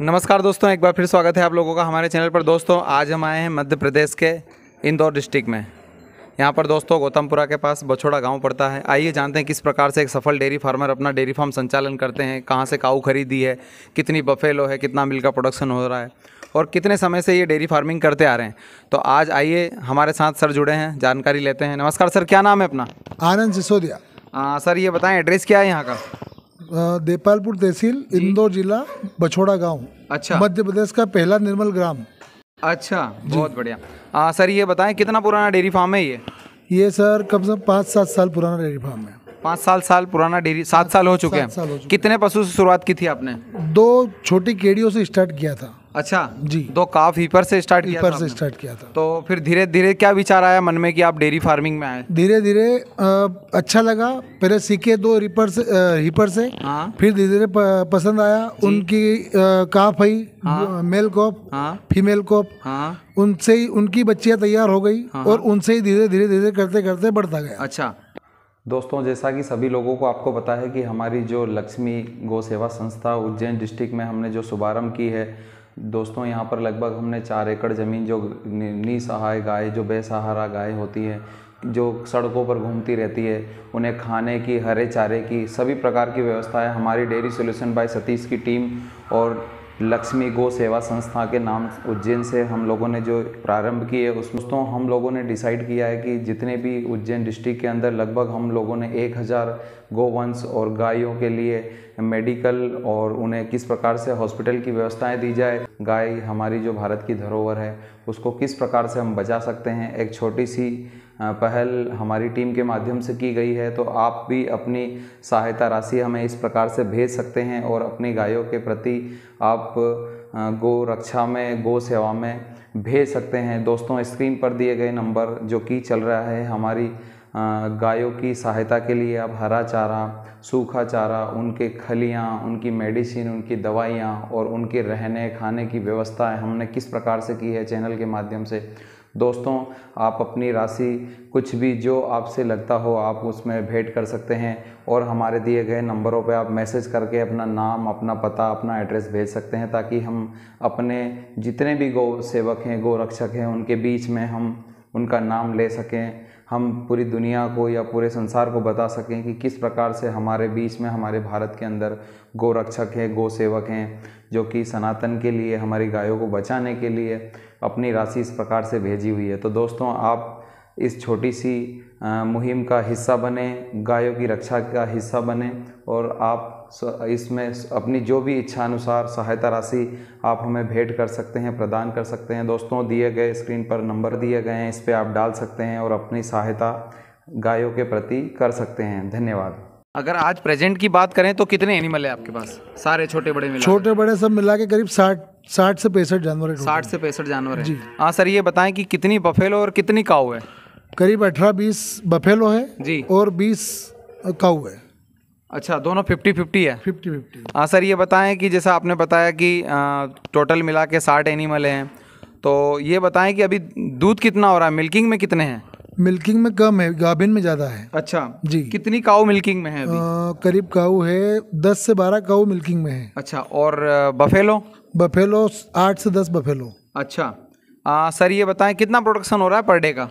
नमस्कार दोस्तों एक बार फिर स्वागत है आप लोगों का हमारे चैनल पर दोस्तों आज हम आए हैं मध्य प्रदेश के इंदौर डिस्ट्रिक्ट में यहाँ पर दोस्तों गौतमपुरा के पास बछोड़ा गांव पड़ता है आइए जानते हैं किस प्रकार से एक सफल डेयरी फार्मर अपना डेयरी फार्म संचालन करते हैं कहाँ से काऊ खरीदी है कितनी बफेलो है कितना मिल का प्रोडक्शन हो रहा है और कितने समय से ये डेयरी फार्मिंग करते आ रहे हैं तो आज आइए हमारे साथ सर जुड़े हैं जानकारी लेते हैं नमस्कार सर क्या नाम है अपना आनंद सिसोदिया सर ये बताएँ एड्रेस क्या है यहाँ का देपालपुर तहसील इंदौर जिला बछोड़ा गांव अच्छा मध्य प्रदेश का पहला निर्मल ग्राम अच्छा बहुत बढ़िया आ, सर ये बताएं कितना पुराना डेयरी फार्म है ये ये सर कम से कम पाँच सात साल पुराना डेयरी फार्म है पाँच साल साल पुराना डेयरी सात साल हो चुके हैं कितने पशु से शुरुआत की थी आपने दो छोटी केड़ियों से स्टार्ट किया था अच्छा जी तो काफ हीपर से स्टार्ट किया से स्टार्ट किया था तो फिर धीरे धीरे क्या विचार आया मन में कि आप डेयरी फार्मिंग में आए धीरे धीरे अच्छा लगा पहले सीखे दो रिपर से हीपर से हाँ? फिर धीरे धीरे पसंद आया उनकी काफ हई मेल कॉप फीमेल कॉप उनसे ही उनकी बच्चियां तैयार हो गई हाँ। और उनसे ही धीरे धीरे धीरे करते करते बढ़ता गया अच्छा दोस्तों जैसा कि सभी लोगों को आपको पता है कि हमारी जो लक्ष्मी गौ सेवा संस्था उज्जैन डिस्ट्रिक्ट में हमने जो शुभारंभ की है दोस्तों यहाँ पर लगभग हमने चार एकड़ ज़मीन जो निसहाय गाय जो बेसहारा गाय होती है जो सड़कों पर घूमती रहती है उन्हें खाने की हरे चारे की सभी प्रकार की व्यवस्थाएं हमारी डेयरी सोल्यूशन बाय सतीश की टीम और लक्ष्मी गो सेवा संस्था के नाम उज्जैन से हम लोगों ने जो प्रारंभ की है उस दोस्तों हम लोगों ने डिसाइड किया है कि जितने भी उज्जैन डिस्ट्रिक्ट के अंदर लगभग हम लोगों ने एक हज़ार गोवंश और गायों के लिए मेडिकल और उन्हें किस प्रकार से हॉस्पिटल की व्यवस्थाएं दी जाए गाय हमारी जो भारत की धरोहर है उसको किस प्रकार से हम बचा सकते हैं एक छोटी सी पहल हमारी टीम के माध्यम से की गई है तो आप भी अपनी सहायता राशि हमें इस प्रकार से भेज सकते हैं और अपनी गायों के प्रति आप गो रक्षा में गो सेवा में भेज सकते हैं दोस्तों स्क्रीन पर दिए गए नंबर जो कि चल रहा है हमारी गायों की सहायता के लिए आप हरा चारा सूखा चारा उनके खलियाँ उनकी मेडिसिन उनकी दवाइयाँ और उनके रहने खाने की व्यवस्था हमने किस प्रकार से की है चैनल के माध्यम से दोस्तों आप अपनी राशि कुछ भी जो आपसे लगता हो आप उसमें भेंट कर सकते हैं और हमारे दिए गए नंबरों पर आप मैसेज करके अपना नाम अपना पता अपना एड्रेस भेज सकते हैं ताकि हम अपने जितने भी गौ सेवक हैं गौ रक्षक हैं उनके बीच में हम उनका नाम ले सकें हम पूरी दुनिया को या पूरे संसार को बता सकें कि किस प्रकार से हमारे बीच में हमारे भारत के अंदर रक्षक हैं गौ सेवक हैं जो कि सनातन के लिए हमारी गायों को बचाने के लिए अपनी राशि इस प्रकार से भेजी हुई है तो दोस्तों आप इस छोटी सी मुहिम का हिस्सा बने गायों की रक्षा का हिस्सा बने और आप इसमें अपनी जो भी इच्छा अनुसार सहायता राशि आप हमें भेंट कर सकते हैं प्रदान कर सकते हैं दोस्तों दिए गए स्क्रीन पर नंबर दिए गए हैं इस पर आप डाल सकते हैं और अपनी सहायता गायों के प्रति कर सकते हैं धन्यवाद अगर आज प्रेजेंट की बात करें तो कितने एनिमल है आपके पास सारे छोटे बड़े मिला छोटे बड़े सब मिला के करीब साठ साठ से पैंसठ जानवर साठ से पैंसठ जानवर है हाँ सर ये बताएं कि कितनी बफेलो और कितनी काऊ है करीब अठारह बीस बफेलो है जी और बीस काऊ है अच्छा दोनों फिफ्टी फिफ्टी है फिफ्टी फिफ्टी हाँ सर ये बताएं कि जैसा आपने बताया कि आ, टोटल मिला के साठ एनिमल हैं तो ये बताएं कि अभी दूध कितना हो रहा है मिल्किंग में कितने हैं मिल्किंग में कम है गाभिन में ज्यादा है अच्छा जी कितनी काऊ मिल्किंग में है अभी? आ, करीब काउ है दस से बारह काउ मिल्किंग में है अच्छा और बफेलो बफेलो आठ से दस बफेलो अच्छा आ, सर ये बताएं कितना प्रोडक्शन हो रहा है पर डे का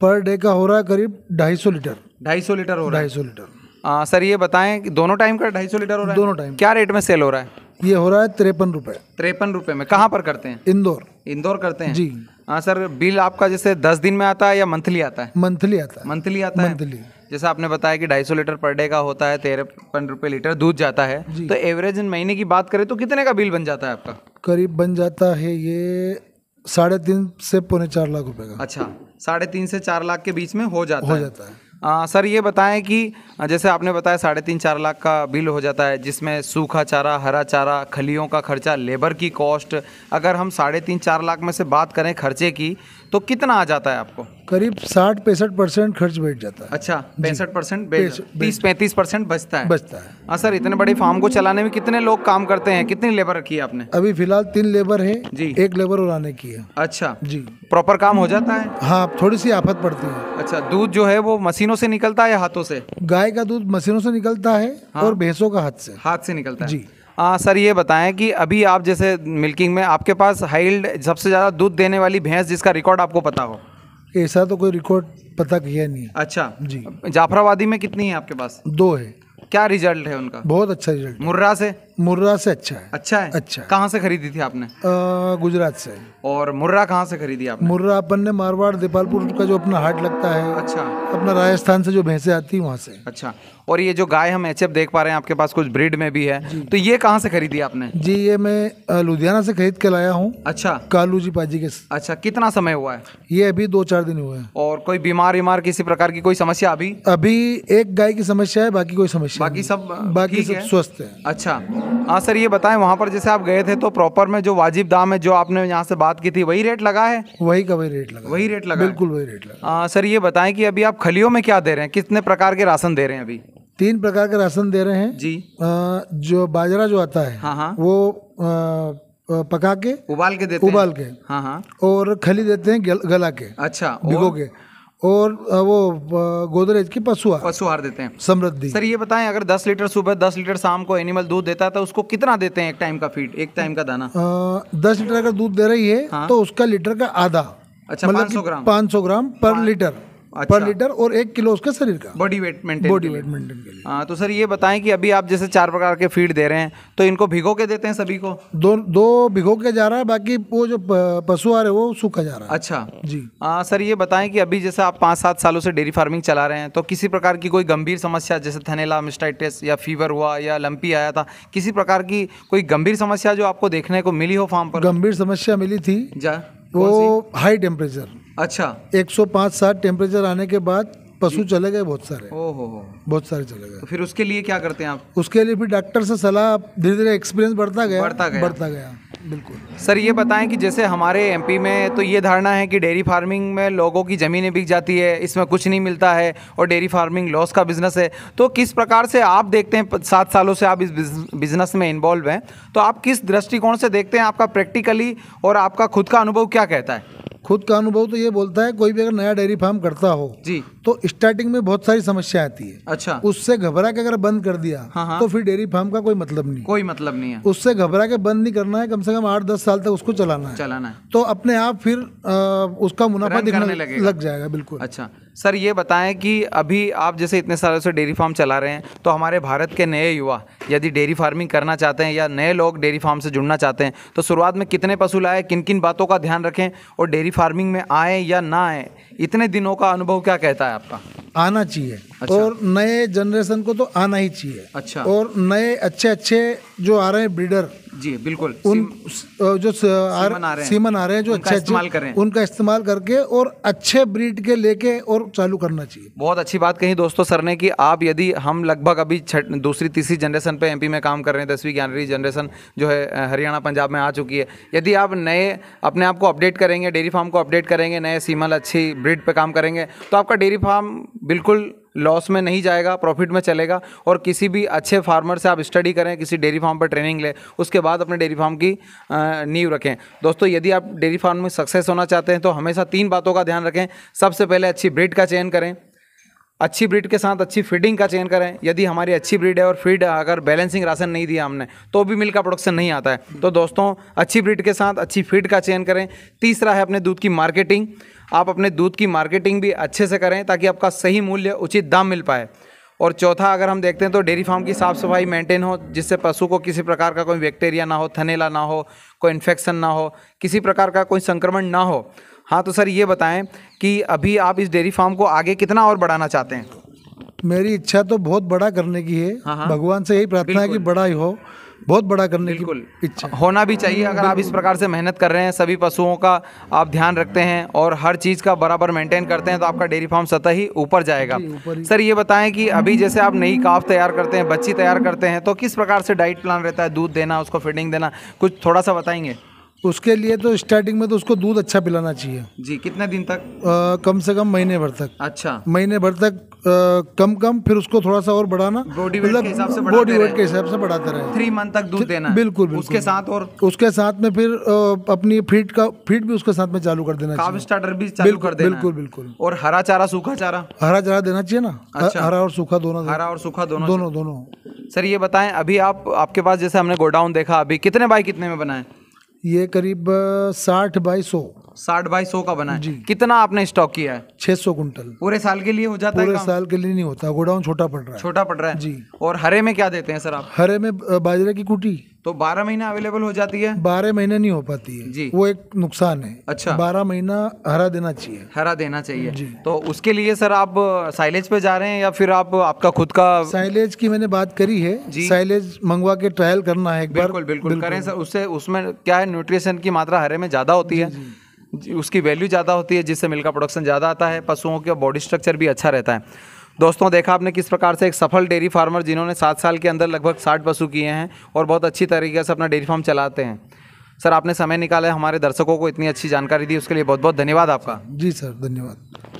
पर डे का हो रहा है करीब ढाई सौ लीटर ढाई सौ लीटर हो रहा है ढाई लीटर आ, सर ये बताएं दोनों टाइम का ढाई सौ लीटर हो रहा है दोनों टाइम क्या रेट में सेल हो रहा है ये हो रहा है तिरपन रुपए तिरपन रुपए में कहाँ पर करते हैं इंदौर इंदौर करते हैं जी हाँ सर बिल आपका जैसे दस दिन में आता है या मंथली आता है मंथली आता है मंथली आता है मंथली जैसे आपने बताया कि ढाई सौ लीटर पर डे का होता है तेरहपन रुपये लीटर दूध जाता है तो एवरेज इन महीने की बात करें तो कितने का बिल बन जाता है आपका करीब बन जाता है ये साढ़े तीन से पौने चार लाख रुपए का अच्छा साढ़े तीन से चार लाख के बीच में हो जाता हो है जाता है आ, सर ये बताएं कि जैसे आपने बताया साढ़े तीन चार लाख का बिल हो जाता है जिसमें सूखा चारा हरा चारा खलियों का खर्चा लेबर की कॉस्ट अगर हम साढ़े तीन चार लाख में से बात करें खर्चे की तो कितना आ जाता है आपको करीब साठ पैंसठ परसेंट खर्च बैठ जाता है अच्छा पैंसठ परसेंट तीस पैंतीस परसेंट बचता है बचता है हाँ सर इतने बड़े फार्म को चलाने में कितने लोग काम करते हैं कितनी लेबर रखी है आपने अभी फिलहाल तीन लेबर है जी एक लेबर उड़ाने की है अच्छा जी प्रॉपर काम हो जाता है हाँ थोड़ी सी आफत पड़ती है अच्छा दूध जो है वो मशीनों से निकलता है या हाथों से गाय का दूध मशीनों से निकलता है हाँ। और भैंसों का हाथ से हाथ से निकलता है जी आ, हाँ, सर ये बताएं कि अभी आप जैसे मिल्किंग में आपके पास हाइल्ड सबसे ज़्यादा दूध देने वाली भैंस जिसका रिकॉर्ड आपको पता हो ऐसा तो कोई रिकॉर्ड पता किया नहीं अच्छा जी जाफराबादी में कितनी है आपके पास दो है क्या रिजल्ट है उनका बहुत अच्छा रिजल्ट मुर्रा से मुर्रा से अच्छा है अच्छा है अच्छा कहाँ से खरीदी थी आपने गुजरात से और मुर्रा कहाँ से खरीदी आपने मुर्रा अपन ने मारवाड़ देपालपुर का जो अपना हाट लगता है अच्छा अपना राजस्थान से जो भैंसे आती है वहाँ से अच्छा और ये जो गाय हम एच देख पा रहे हैं आपके पास कुछ ब्रीड में भी है तो ये कहाँ से खरीदी आपने जी ये मैं लुधियाना से खरीद के लाया हूँ अच्छा कालू जी पाजी के अच्छा कितना समय हुआ है ये अभी दो चार दिन हुआ है और कोई बीमार बीमार किसी प्रकार की कोई समस्या अभी अभी एक गाय की समस्या है बाकी कोई समस्या बाकी सब बाकी सब स्वस्थ है अच्छा हाँ सर ये बताएं वहाँ पर जैसे आप गए थे तो प्रॉपर में जो वाजिब दाम है जो आपने यहाँ से बात की थी वही रेट लगा है वही का वही रेट लगा वही रेट लगा बिल्कुल वही रेट लगा आ, हाँ सर ये बताएं कि अभी आप खलियों में क्या दे रहे हैं कितने प्रकार के राशन दे रहे हैं अभी तीन प्रकार के राशन दे रहे हैं जी आ, जो बाजरा जो आता है हाँ हाँ वो आ, पका के उबाल के देते उबाल के हाँ हाँ और खली देते हैं गला के अच्छा भिगो के और वो गोदरेज की पशु पशुहार देते हैं समृद्धि सर ये बताएं अगर 10 लीटर सुबह 10 लीटर शाम को एनिमल दूध देता है तो उसको कितना देते हैं एक टाइम का फीड एक टाइम का दाना आ, दस लीटर अगर दूध दे रही है हाँ? तो उसका लीटर का आधा अच्छा मतलब पाँच सौ ग्राम पाँच सौ ग्राम पर लीटर अच्छा। पर लीटर और एक किलो उसके शरीर का body weight maintain body weight maintain के लिए हाँ तो सर ये बताएं कि अभी आप जैसे चार प्रकार के फीड दे रहे हैं तो इनको भिगो के देते हैं सभी को दो दो भिगो के जा रहा है बाकी वो जो पशु आ रहे वो सूखा जा रहा है अच्छा जी आ, हाँ, सर ये बताएं कि अभी जैसे आप पाँच सात सालों से डेयरी फार्मिंग चला रहे हैं तो किसी प्रकार की कोई गंभीर समस्या जैसे थनेला मिस्टाइटिस या फीवर हुआ या लंपी आया था किसी प्रकार की कोई गंभीर समस्या जो आपको देखने को मिली हो फार्म पर गंभीर समस्या मिली थी वो हाई टेम्परेचर अच्छा एक सौ पाँच साठ टेम्परेचर आने के बाद पशु चले गए बहुत सारे ओहो बहुत सारे चले गए तो फिर उसके लिए क्या करते हैं आप उसके लिए फिर डॉक्टर से सलाह धीरे धीरे एक्सपीरियंस बढ़ता गया बढ़ता गया बढ़ता गया बिल्कुल सर ये बताएं कि जैसे हमारे एमपी में तो ये धारणा है कि डेयरी फार्मिंग में लोगों की ज़मीनें बिक जाती है इसमें कुछ नहीं मिलता है और डेयरी फार्मिंग लॉस का बिज़नेस है तो किस प्रकार से आप देखते हैं सात सालों से आप इस बिज़नेस में इन्वॉल्व हैं तो आप किस दृष्टिकोण से देखते हैं आपका प्रैक्टिकली और आपका खुद का अनुभव क्या कहता है खुद का अनुभव तो ये बोलता है कोई भी अगर नया डेयरी फार्म करता हो जी तो स्टार्टिंग में बहुत सारी समस्या आती है अच्छा उससे घबरा के अगर बंद कर दिया हाँ, हाँ तो फिर डेयरी फार्म का कोई मतलब नहीं कोई मतलब नहीं है उससे घबरा के बंद नहीं करना है कम से कम आठ दस साल तक उसको चलाना है चलाना है तो अपने आप फिर आ, उसका मुनाफा दिखाने लग जाएगा बिल्कुल अच्छा सर ये बताएं कि अभी आप जैसे इतने सालों से डेयरी फार्म चला रहे हैं तो हमारे भारत के नए युवा यदि डेयरी फार्मिंग करना चाहते हैं या नए लोग डेयरी फार्म से जुड़ना चाहते हैं तो शुरुआत में कितने पशु लाए किन किन बातों का ध्यान रखें और डेयरी फार्मिंग में आए या ना आए इतने दिनों का अनुभव क्या कहता है आपका आना चाहिए अच्छा। और नए जनरेशन को तो आना ही चाहिए अच्छा और नए अच्छे अच्छे जो आ रहे हैं ब्रीडर जी बिल्कुल उन जो सीमन आ रहे सीमन आ रहे हैं जो अच्छे इस्तेमाल करें उनका इस्तेमाल करके और अच्छे ब्रीड के लेके और चालू करना चाहिए बहुत अच्छी बात कही दोस्तों सर ने कि आप यदि हम लगभग अभी दूसरी तीसरी जनरेशन पे एमपी में काम कर रहे हैं दसवीं ग्यारहवीं जनरेशन जो है हरियाणा पंजाब में आ चुकी है यदि आप नए अपने आप को अपडेट करेंगे डेयरी फार्म को अपडेट करेंगे नए सीमल अच्छी ब्रिड पर काम करेंगे तो आपका डेयरी फार्म बिल्कुल लॉस में नहीं जाएगा प्रॉफिट में चलेगा और किसी भी अच्छे फार्मर से आप स्टडी करें किसी डेयरी फार्म पर ट्रेनिंग लें उसके बाद अपने डेयरी फार्म की नींव रखें दोस्तों यदि आप डेयरी फार्म में सक्सेस होना चाहते हैं तो हमेशा तीन बातों का ध्यान रखें सबसे पहले अच्छी ब्रिड का चयन करें अच्छी ब्रीड के साथ अच्छी फीडिंग का चयन करें यदि हमारी अच्छी ब्रीड है और फीड अगर बैलेंसिंग राशन नहीं दिया हमने तो भी मिल्क का प्रोडक्शन नहीं आता है तो दोस्तों अच्छी ब्रीड के साथ अच्छी फीड का चयन करें तीसरा है अपने दूध की मार्केटिंग आप अपने दूध की मार्केटिंग भी अच्छे से करें ताकि आपका सही मूल्य उचित दाम मिल पाए और चौथा अगर हम देखते हैं तो डेयरी फार्म की साफ़ सफाई मेंटेन हो जिससे पशु को किसी प्रकार का कोई बैक्टीरिया ना हो थनेला ना हो कोई इन्फेक्शन ना हो किसी प्रकार का कोई संक्रमण ना हो हाँ तो सर ये बताएं कि अभी आप इस डेयरी फार्म को आगे कितना और बढ़ाना चाहते हैं मेरी इच्छा तो बहुत बड़ा करने की है हाँ।, हाँ। भगवान से यही प्रार्थना है कि बड़ा ही हो बहुत बड़ा करने की इच्छा होना भी चाहिए अगर आप इस प्रकार से मेहनत कर रहे हैं सभी पशुओं का आप ध्यान रखते हैं और हर चीज़ का बराबर मेंटेन करते हैं तो आपका डेयरी फार्म सतह ही ऊपर जाएगा सर ये बताएं कि अभी जैसे आप नई काफ तैयार करते हैं बच्ची तैयार करते हैं तो किस प्रकार से डाइट प्लान रहता है दूध देना उसको फीडिंग देना कुछ थोड़ा सा बताएंगे उसके लिए तो स्टार्टिंग में तो उसको दूध अच्छा पिलाना चाहिए जी कितने दिन तक आ, कम से कम महीने भर तक अच्छा महीने भर तक आ, कम कम फिर उसको थोड़ा सा और बढ़ाना बॉडी मतलब वेट के हिसाब से बॉडी वेट के हिसाब से बढ़ाते रहे थ्री मंथ तक दूध देना बिल्कुल, बिल्कुल उसके साथ और उसके साथ में फिर आ, अपनी फीट का फीट भी उसके साथ में चालू कर देना चाहिए स्टार्टर भी चालू कर देना बिल्कुल बिल्कुल और हरा चारा सूखा चारा हरा चारा देना चाहिए ना अच्छा। हरा और सूखा दोनों हरा और सूखा दोनों दोनों दोनों सर ये बताएं अभी आप आपके पास जैसे हमने गोडाउन देखा अभी कितने बाय कितने में बनाए ये करीब साठ बाई सौ साठ बाई सौ का बना है कितना आपने स्टॉक किया है छह सौ कुंटल पूरे साल के लिए हो जाता पूरे है पूरे साल के लिए नहीं होता गोडाउन छोटा पड़ रहा है छोटा पड़ रहा है जी और हरे में क्या देते हैं सर आप हरे में बाजरे की कुटी तो बारह महीना अवेलेबल हो जाती है बारह महीने नहीं हो पाती है जी वो एक नुकसान है अच्छा बारह महीना हरा देना चाहिए हरा देना चाहिए जी तो उसके लिए सर आप साइलेज पे जा रहे हैं या फिर आप आपका खुद का साइलेज की मैंने बात करी है जी साइलेज मंगवा के ट्रायल करना है एक बिल्कुल, बार बिल्कुल बिल्कुल करें सर उससे उसमें क्या है न्यूट्रिशन की मात्रा हरे में ज़्यादा होती है उसकी वैल्यू ज़्यादा होती है जिससे मिल्क का प्रोडक्शन ज़्यादा आता है पशुओं का बॉडी स्ट्रक्चर भी अच्छा रहता है दोस्तों देखा आपने किस प्रकार से एक सफल डेयरी फार्मर जिन्होंने सात साल के अंदर लगभग साठ पशु किए हैं और बहुत अच्छी तरीके से अपना डेयरी फार्म चलाते हैं सर आपने समय निकाला हमारे दर्शकों को इतनी अच्छी जानकारी दी उसके लिए बहुत बहुत धन्यवाद आपका जी सर धन्यवाद